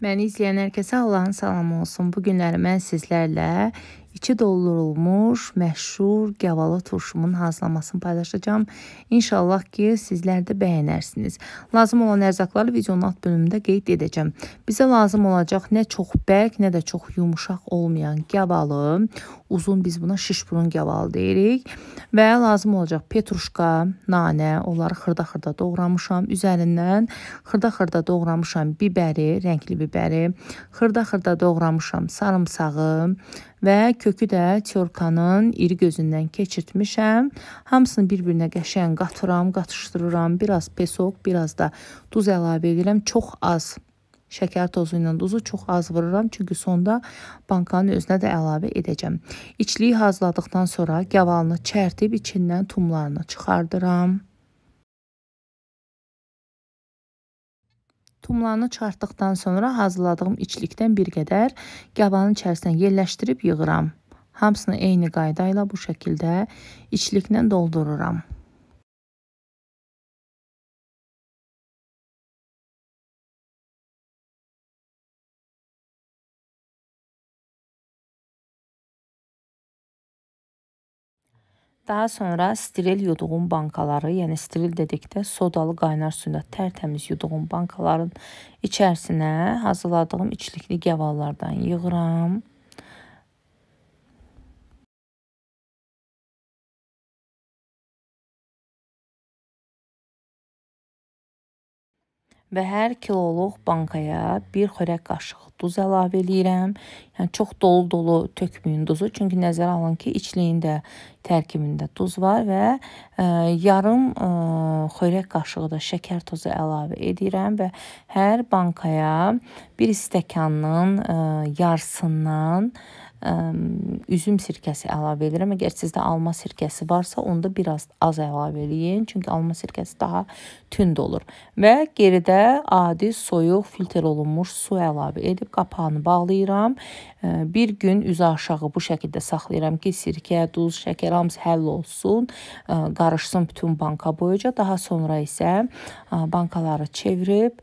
Məni izləyən hər kəsə Allahın salamı olsun. Bu günləri mən sizlərlə içi doldurulmuş məşhur gavalı turşumun hazırlamasını paylaşacağam. İnşallah ki, sizlər də bəyənərsiniz. Lazım olan ərzaqları videonun alt bölümündə qeyd edəcəm. Bizə lazım olacaq nə çox bərk, nə də çox yumşaq olmayan gavalı, uzun biz buna şişburun gavalı deyirik və lazım olacaq petruşka, nanə, onları xırda-xırda doğramışam. Üzərindən xırda-xırda doğramışam bibəri, rəngli bibəri, xırda-xırda doğramışam sarımsağı, və kökü də tyorkanın iri gözündən keçirtmişəm. Hamısını bir-birinə qəşəng qatıram, qatışdırıram. Biraz pesoq, biraz da duz əlavə edirəm. Çox az Şəkər tozu ilə duzu çox az vururam, çünki sonda bankanın özünə də əlavə edəcəm. İçliyi hazırladıqdan sonra gavalını çərtib içindən tumlarını çıxardıram. Tuxumlarını çartdıqdan sonra hazırladığım içlikdən bir qədər qabanın içərisinə yerləşdirib yığıram. Hamısını eyni qayda ilə bu şəkildə içliklə doldururam. Daha sonra steril yuduğum bankaları, yəni steril dedikdə sodalı qaynar suyla tərtəmiz yuduğum bankaların içərisinə hazırladığım içlikli gəvalardan yığıram. və hər kiloluq bankaya bir xörək qaşığı duz əlavə eləyirəm. Yəni çox dolu-dolu tökməyin duzu, çünki nəzərə alın ki, içliyində tərkibində duz var və ə, e, yarım ə, e, xörək qaşığı da şəkər tozu əlavə edirəm və hər bankaya bir stəkanın ə, e, yarısından üzüm sirkəsi əlavə edirəm. Əgər sizdə alma sirkəsi varsa, onda biraz az əlavə eləyin, çünki alma sirkəsi daha tünd olur. Və geridə adi soyuq filtr olunmuş su əlavə edib qapağını bağlayıram. Bir gün üzü aşağı bu şəkildə saxlayıram ki, sirkə, duz, şəkər hamısı həll olsun, qarışsın bütün banka boyunca. Daha sonra isə bankaları çevirib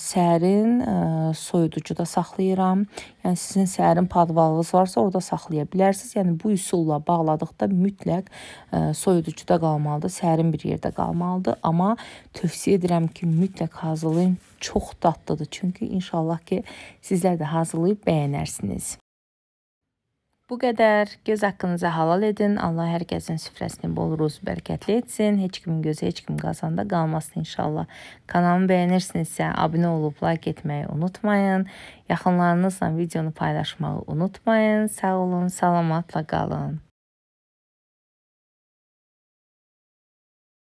sərin soyuducuda saxlayıram. Yəni sizin sərin podvalınız varsa, orada saxlaya bilərsiniz. Yəni bu üsulla bağladıqda mütləq soyuducuda qalmalıdır, sərin bir yerdə qalmalıdır. Amma tövsiyə edirəm ki, mütləq hazırlayın. Çox dadlıdır. Çünki inşallah ki, sizlər də hazırlayıb bəyənərsiniz. Bu qədər. Göz haqqınızı halal edin. Allah hər kəsin süfrəsini bol ruz bərəkətli etsin. Heç kimin gözü heç kim qazanda qalmasın inşallah. Kanalımı bəyənirsinizsə abunə olub like etməyi unutmayın. Yaxınlarınızla videonu paylaşmağı unutmayın. Sağ olun, salamatla qalın.